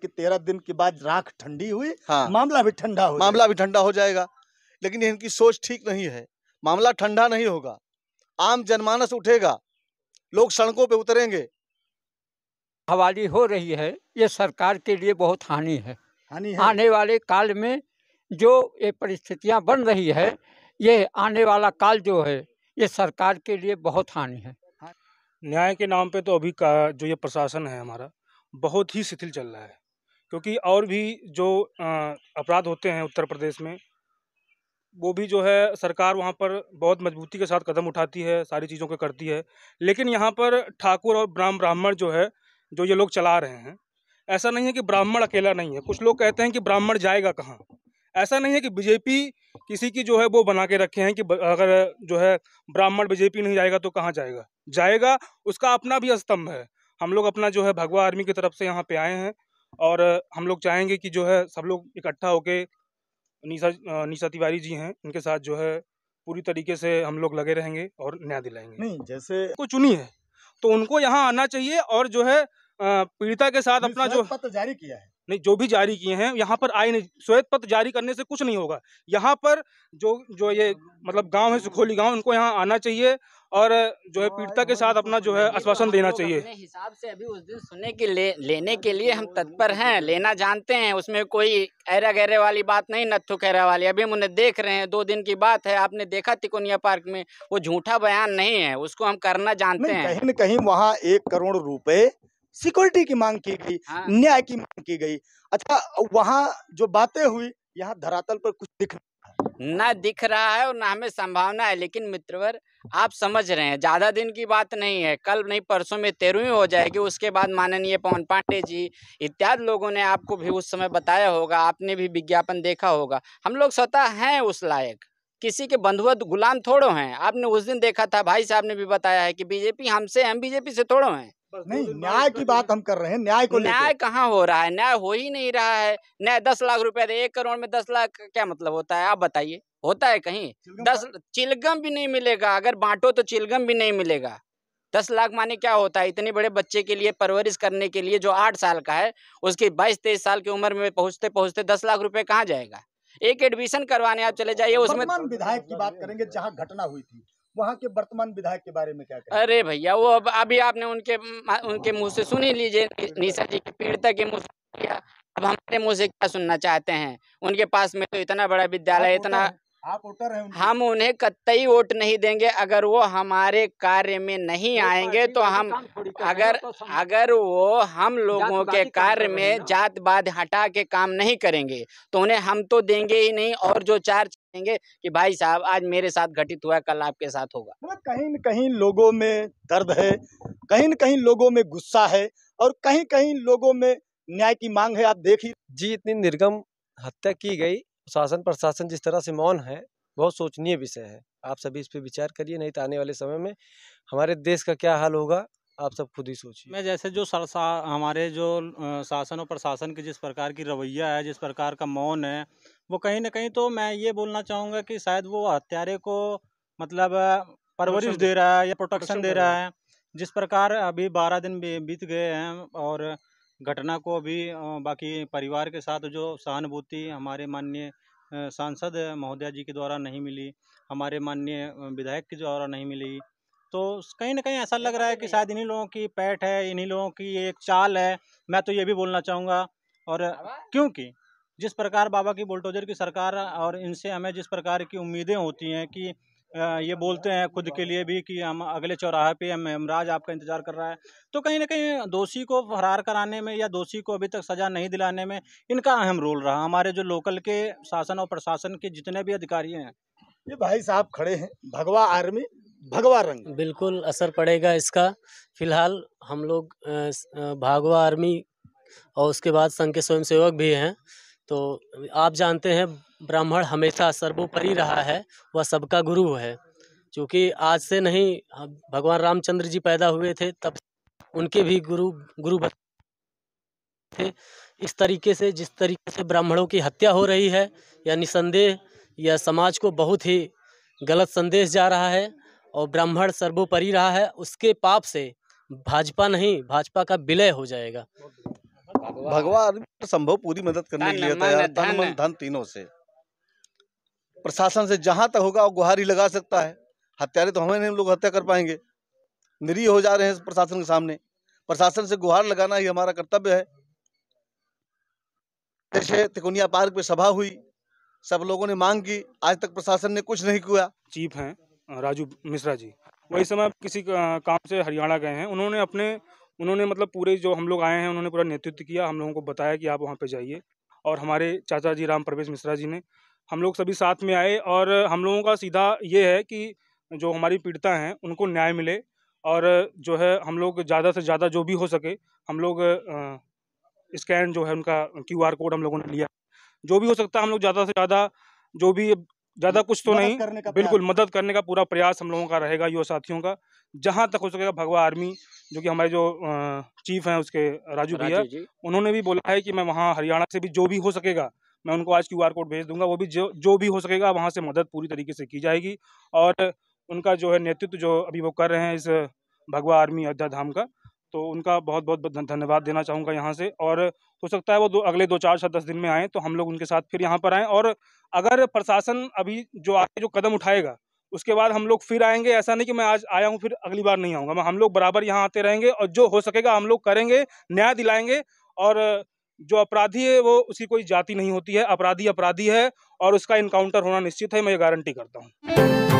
कि तेरह दिन के बाद राख ठंडी हुई हाँ मामला भी ठंडा हो मामला भी ठंडा हो जाएगा लेकिन इनकी सोच ठीक नहीं है मामला ठंडा नहीं होगा आम जनमानस उठेगा लोग सड़कों पे उतरेंगे हवाली हो रही है ये सरकार के लिए बहुत हानि है हानि है। आने वाले काल में जो ये परिस्थितियां बन रही है ये आने वाला काल जो है ये सरकार के लिए बहुत हानि है हाँ। न्याय के नाम पे तो अभी का जो ये प्रशासन है हमारा बहुत ही शिथिल चल रहा है क्योंकि और भी जो अपराध होते हैं उत्तर प्रदेश में वो भी जो है सरकार वहाँ पर बहुत मजबूती के साथ कदम उठाती है सारी चीज़ों को करती है लेकिन यहाँ पर ठाकुर और ब्राह्म ब्राह्मण जो है जो ये लोग चला रहे हैं ऐसा नहीं है कि ब्राह्मण अकेला नहीं है कुछ लोग कहते हैं कि ब्राह्मण जाएगा कहाँ ऐसा नहीं है कि बीजेपी किसी की जो है वो बना के रखे हैं कि अगर जो है ब्राह्मण बीजेपी नहीं जाएगा तो कहाँ जाएगा जाएगा उसका अपना भी स्तंभ है हम लोग अपना जो है भगवा आर्मी की तरफ से यहाँ पे आए हैं और हम लोग चाहेंगे कि जो है सब लोग इकट्ठा होके निशा निशा तिवारी जी हैं उनके साथ जो है पूरी तरीके से हम लोग लगे रहेंगे और न्याय दिलाएंगे नहीं जैसे को चुनी है तो उनको यहाँ आना चाहिए और जो है पीड़िता के साथ अपना जो पत्र जारी किया है नहीं जो भी जारी किए हैं यहाँ पर आए नहीं श्वेत पत्र जारी करने से कुछ नहीं होगा यहाँ पर जो जो ये मतलब गांव है सुखोली गांव उनको यहाँ आना चाहिए और जो है पीड़िता के साथ अपना जो है आश्वासन देना चाहिए हिसाब से अभी उस दिन सुनने के ले, लेने के लिए हम तत्पर हैं लेना जानते हैं उसमें कोई ऐरा गहरे वाली बात नहीं नत्थु कहरा वाली अभी हम उन्हें देख रहे हैं दो दिन की बात है आपने देखा तिकोनिया पार्क में वो झूठा बयान नहीं है उसको हम करना जानते हैं कहीं न कहीं वहाँ एक करोड़ रुपए सिक्योरिटी की मांग की गई हाँ। न्याय की मांग की गई अच्छा वहाँ जो बातें हुई यहाँ धरातल पर कुछ दिख ना दिख रहा है और ना हमें संभावना है लेकिन मित्रवर आप समझ रहे हैं ज़्यादा दिन की बात नहीं है कल नहीं परसों में तेरहवीं हो जाएगी उसके बाद माननीय पवन पांडे जी इत्यादि लोगों ने आपको भी उस समय बताया होगा आपने भी विज्ञापन देखा होगा हम लोग स्वतः हैं उस लायक किसी के बंधुवत गुलाम थोड़ो हैं आपने उस दिन देखा था भाई साहब ने भी बताया है कि बीजेपी हमसे हम बीजेपी से थोड़ो हैं नहीं न्याय की बात हम कर रहे हैं न्याय को न्याय कहाँ हो रहा है न्याय हो ही नहीं रहा है न्याय दस लाख रुपए दे एक करोड़ में दस लाख क्या मतलब होता है आप बताइए होता है कहीं दस चिलगम भी नहीं मिलेगा अगर बांटो तो चिलगम भी नहीं मिलेगा दस लाख माने क्या होता है इतने बड़े बच्चे के लिए परवरिश करने के लिए जो आठ साल का है उसकी बाईस तेईस साल की उम्र में पहुंचते पहुंचते दस लाख रुपए कहाँ जाएगा एक एडमिशन करवाने आप चले जाइए तो उसमें विधायक की बात करेंगे जहाँ घटना हुई थी वहाँ के वर्तमान विधायक के बारे में क्या कहें? अरे भैया वो अब अभी आपने उनके उनके मुंह से सुन ही लीजिए निशा जी की पीड़िता के मुंह अब हमारे मुँह से क्या सुनना चाहते हैं उनके पास में तो इतना बड़ा विद्यालय इतना आप वोटर हैं हम उन्हें कतई वोट नहीं देंगे अगर वो हमारे कार्य में नहीं आएंगे तो हम अगर तो अगर वो हम लोगों के कार्य में जात बात हटा के काम नहीं करेंगे तो उन्हें हम तो देंगे ही नहीं और जो चार कहेंगे कि भाई साहब आज मेरे साथ घटित हुआ कल आपके साथ होगा हाँ, कहीं न कहीं लोगों में दर्द है कहीं न कहीं लोगों में गुस्सा है और कहीं कहीं लोगों में न्याय की मांग है आप देखिए जी इतनी निर्गम हत्या की गई शासन प्रशासन जिस तरह से मौन है बहुत सोचनीय विषय है आप सभी इस पर विचार करिए नहीं तो आने वाले समय में हमारे देश का क्या हाल होगा आप सब खुद ही सोचिए मैं जैसे जो हमारे जो शासन और प्रशासन के जिस प्रकार की रवैया है जिस प्रकार का मौन है वो कहीं ना कहीं तो मैं ये बोलना चाहूँगा कि शायद वो हत्यारे को मतलब परवरिश दे रहा है या प्रोटेक्शन दे रहा है जिस प्रकार अभी बारह दिन बीत गए हैं और घटना को अभी बाकी परिवार के साथ जो सहानुभूति हमारे माननीय सांसद महोदया जी के द्वारा नहीं मिली हमारे माननीय विधायक के द्वारा नहीं मिली तो कहीं ना कहीं ऐसा लग रहा है कि शायद इन्हीं लोगों की पैठ है इन्हीं लोगों की एक चाल है मैं तो ये भी बोलना चाहूँगा और क्योंकि जिस प्रकार बाबा की बुलडोजर की सरकार और इनसे हमें जिस प्रकार की उम्मीदें होती हैं कि ये बोलते हैं खुद के लिए भी कि हम अगले चौराहे पे हम हमराज आपका इंतज़ार कर रहा है तो कहीं ना कहीं दोषी को फरार कराने में या दोषी को अभी तक सज़ा नहीं दिलाने में इनका अहम रोल रहा हमारे जो लोकल के शासन और प्रशासन के जितने भी अधिकारी हैं ये भाई साहब खड़े हैं भगवा आर्मी भगवा रंग बिल्कुल असर पड़ेगा इसका फिलहाल हम लोग भगवा आर्मी और उसके बाद संघ के स्वयं भी हैं तो आप जानते हैं ब्राह्मण हमेशा सर्वोपरि रहा है वह सबका गुरु है चूँकि आज से नहीं भगवान रामचंद्र जी पैदा हुए थे तब उनके भी गुरु गुरु थे इस तरीके से जिस तरीके से ब्राह्मणों की हत्या हो रही है या निसंदेह यह समाज को बहुत ही गलत संदेश जा रहा है और ब्राह्मण सर्वोपरि रहा है उसके पाप से भाजपा नहीं भाजपा का विलय हो जाएगा भगवान संभव पूरी मदद करने के लिए तैयार धन मन धन तीनों से प्रशासन से जहां तक होगा वो गुहारी लगा सकता है हत्यारे तो हमें नहीं लोग हत्या कर पाएंगे निरीह हो जा रहे हैं प्रशासन के सामने प्रशासन से गुहार लगाना ही हमारा कर्तव्य है जैसे तिकुनिया पार्क में सभा हुई सब लोगों ने मांग की आज तक प्रशासन ने कुछ नहीं किया चीफ हैं राजू मिश्रा जी वही समय किसी काम से हरियाणा गए हैं उन्होंने अपने उन्होंने मतलब पूरे जो हम लोग आए हैं उन्होंने पूरा नेतृत्व किया हम लोगों को बताया कि आप वहाँ पर जाइए और हमारे चाचा जी राम प्रवेश मिश्रा जी ने हम लोग सभी साथ में आए और हम लोगों का सीधा ये है कि जो हमारी पीड़िता हैं उनको न्याय मिले और जो है हम लोग ज़्यादा से ज़्यादा जो भी हो सके हम लोग स्कैन जो है उनका क्यूआर कोड हम लोगों ने लिया जो भी हो सकता है हम लोग ज़्यादा से ज़्यादा जो भी ज़्यादा कुछ तो नहीं बिल्कुल मदद करने का पूरा प्रयास हम लोगों का रहेगा युवा साथियों का जहाँ तक हो सकेगा भगवा आर्मी जो कि हमारे जो चीफ हैं उसके राजू भैया उन्होंने भी बोला है कि मैं वहाँ हरियाणा से भी जो भी हो सकेगा मैं उनको आज क्यू कोड भेज दूंगा वो भी जो जो भी हो सकेगा वहाँ से मदद पूरी तरीके से की जाएगी और उनका जो है नेतृत्व जो अभी वो कर रहे हैं इस भगवा आर्मी अयोध्या धाम का तो उनका बहुत बहुत धन्यवाद देना चाहूँगा यहाँ से और हो सकता है वो दो अगले दो चार दस दिन में आएँ तो हम लोग उनके साथ फिर यहाँ पर आएँ और अगर प्रशासन अभी जो आगे जो कदम उठाएगा उसके बाद हम लोग फिर आएंगे ऐसा नहीं कि मैं आज आया हूँ फिर अगली बार नहीं आऊँगा मैं हम लोग बराबर यहाँ आते रहेंगे और जो हो सकेगा हम लोग करेंगे न्याय दिलाएंगे और जो अपराधी है वो उसकी कोई जाति नहीं होती है अपराधी अपराधी है और उसका इनकाउंटर होना निश्चित है मैं ये गारंटी करता हूँ